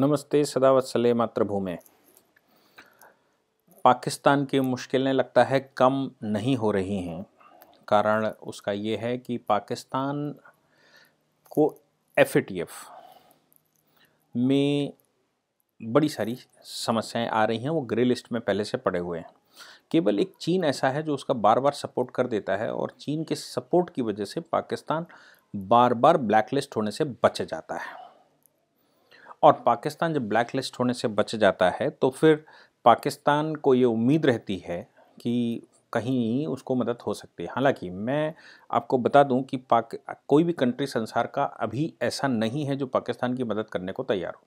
नमस्ते सदावत्सले मातृभूमि पाकिस्तान की मुश्किलें लगता है कम नहीं हो रही हैं कारण उसका ये है कि पाकिस्तान को एफ में बड़ी सारी समस्याएं आ रही हैं वो ग्रे लिस्ट में पहले से पड़े हुए हैं केवल एक चीन ऐसा है जो उसका बार बार सपोर्ट कर देता है और चीन के सपोर्ट की वजह से पाकिस्तान बार बार ब्लैकलिस्ट होने से बच जाता है और पाकिस्तान जब ब्लैक लिस्ट होने से बच जाता है तो फिर पाकिस्तान को ये उम्मीद रहती है कि कहीं उसको मदद हो सकती है हालांकि मैं आपको बता दूं कि पाक कोई भी कंट्री संसार का अभी ऐसा नहीं है जो पाकिस्तान की मदद करने को तैयार हो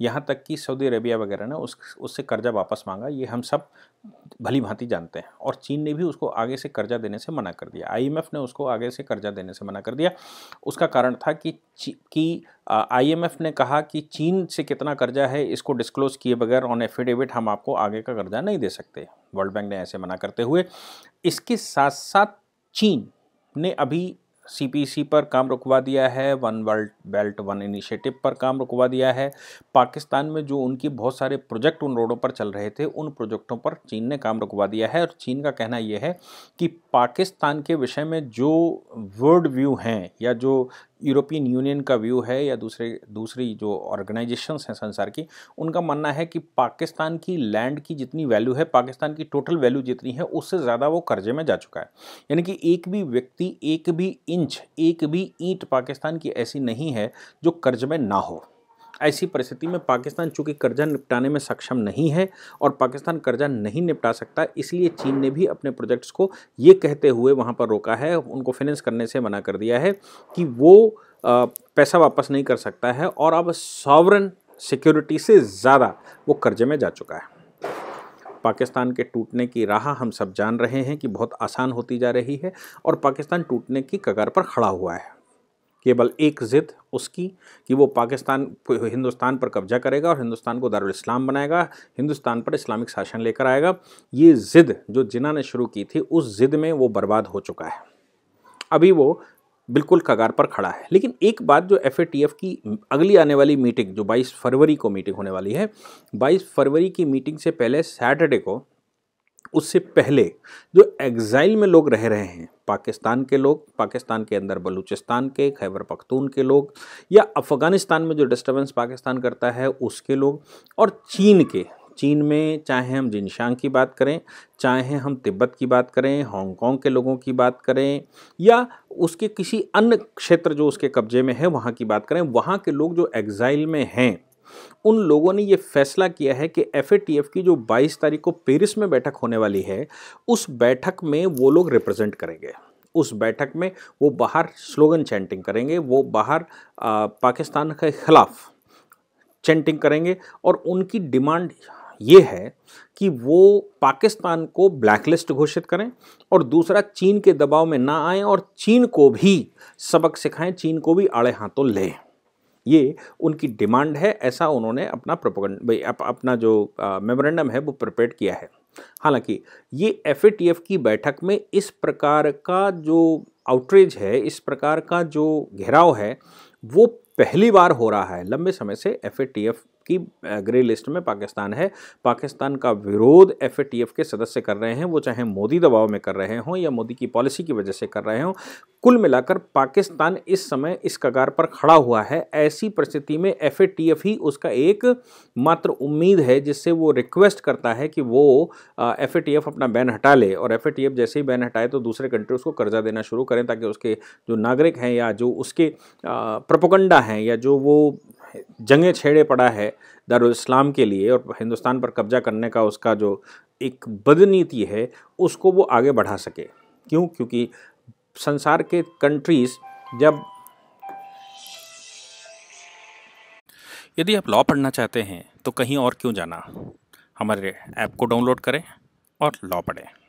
यहाँ तक कि सऊदी अरेबिया वगैरह ने उस उससे कर्जा वापस मांगा ये हम सब भली भांति जानते हैं और चीन ने भी उसको आगे से कर्जा देने से मना कर दिया आई ने उसको आगे से कर्जा देने से मना कर दिया उसका कारण था कि कि आई ने कहा कि चीन से कितना कर्जा है इसको डिस्क्लोज किए बगैर ऑन एफिडेविट हम आपको आगे का कर्जा नहीं दे सकते वर्ल्ड बैंक ने ऐसे मना करते हुए इसके साथ साथ चीन ने अभी सीपीसी पर काम रुकवा दिया है one world belt one initiative पर काम रुकवा दिया है पाकिस्तान में जो उनकी बहुत सारे प्रोजेक्ट उन रोडों पर चल रहे थे उन प्रोजेक्टों पर चीन ने काम रुकवा दिया है और चीन का कहना यह है कि पाकिस्तान के विषय में जो वर्ल्ड व्यू हैं या जो यूरोपियन यूनियन का व्यू है या दूसरे दूसरी जो ऑर्गेनाइजेशंस हैं संसार की उनका मानना है कि पाकिस्तान की लैंड की जितनी वैल्यू है पाकिस्तान की टोटल वैल्यू जितनी है उससे ज़्यादा वो कर्जे में जा चुका है यानी कि एक भी व्यक्ति एक भी इंच एक भी ईंट पाकिस्तान की ऐसी नहीं है जो कर्ज में ना हो ऐसी परिस्थिति में पाकिस्तान चूंकि कर्जा निपटाने में सक्षम नहीं है और पाकिस्तान कर्जा नहीं निपटा सकता इसलिए चीन ने भी अपने प्रोजेक्ट्स को ये कहते हुए वहाँ पर रोका है उनको फिनेंस करने से मना कर दिया है कि वो पैसा वापस नहीं कर सकता है और अब सॉवरन सिक्योरिटी से ज़्यादा वो कर्जे में जा चुका है पाकिस्तान के टूटने की राह हम सब जान रहे हैं कि बहुत आसान होती जा रही है और पाकिस्तान टूटने की कगार पर खड़ा हुआ है केवल एक ज़िद उसकी कि वो पाकिस्तान हिंदुस्तान पर कब्जा करेगा और हिंदुस्तान को दारुल इस्लाम बनाएगा हिंदुस्तान पर इस्लामिक शासन लेकर आएगा ये ज़िद जो जिना ने शुरू की थी उस ज़िद में वो बर्बाद हो चुका है अभी वो बिल्कुल कगार पर खड़ा है लेकिन एक बात जो एफ की अगली आने वाली मीटिंग जो 22 फरवरी को मीटिंग होने वाली है 22 फरवरी की मीटिंग से पहले सैटरडे को उससे पहले जो एग्जाइल में लोग रह रहे हैं पाकिस्तान के लोग पाकिस्तान के अंदर बलूचिस्तान के खैबर पख्तून के लोग या अफ़गानिस्तान में जो डिस्टर्बेंस पाकिस्तान करता है उसके लोग और चीन के चीन में चाहे हम जिनशांग की बात करें चाहे हम तिब्बत की बात करें हांगकांग के लोगों की बात करें या उसके किसी अन्य क्षेत्र जो उसके कब्जे में है वहाँ की बात करें वहाँ के लोग जो एग्ज़ाइल में हैं उन लोगों ने ये फैसला किया है कि एफ की जो 22 तारीख को पेरिस में बैठक होने वाली है उस बैठक में वो लोग रिप्रेजेंट करेंगे उस बैठक में वो बाहर स्लोगन चैंटिंग करेंगे वो बाहर आ, पाकिस्तान के ख़िलाफ़ चैंटिंग करेंगे और उनकी डिमांड ये है कि वो पाकिस्तान को ब्लैकलिस्ट घोषित करें और दूसरा चीन के दबाव में ना आए और चीन को भी सबक सिखाएं चीन को भी आड़े हाथों लें ये उनकी डिमांड है ऐसा उन्होंने अपना प्रोपोगंड अप, अपना जो मेमोरेंडम है वो प्रिपेयर किया है हालांकि ये एफ की बैठक में इस प्रकार का जो आउटरीच है इस प्रकार का जो घेराव है वो पहली बार हो रहा है लंबे समय से एफ की ग्रे लिस्ट में पाकिस्तान है पाकिस्तान का विरोध एफ के सदस्य कर रहे हैं वो चाहे मोदी दबाव में कर रहे हों या मोदी की पॉलिसी की वजह से कर रहे हों कुल मिलाकर पाकिस्तान इस समय इस कगार पर खड़ा हुआ है ऐसी परिस्थिति में एफ ही उसका एक मात्र उम्मीद है जिससे वो रिक्वेस्ट करता है कि वो एफ अपना बैन हटा ले और एफ जैसे ही बैन हटाए तो दूसरे कंट्री उसको कर्जा देना शुरू करें ताकि उसके जो नागरिक हैं या जो उसके प्रपोगंडा हैं या जो वो जंगे छेड़े पड़ा है दारुलस्लाम के लिए और हिंदुस्तान पर कब्जा करने का उसका जो एक बदनीति है उसको वो आगे बढ़ा सके क्यों क्योंकि संसार के कंट्रीज़ जब यदि आप लॉ पढ़ना चाहते हैं तो कहीं और क्यों जाना हमारे ऐप को डाउनलोड करें और लॉ पढ़ें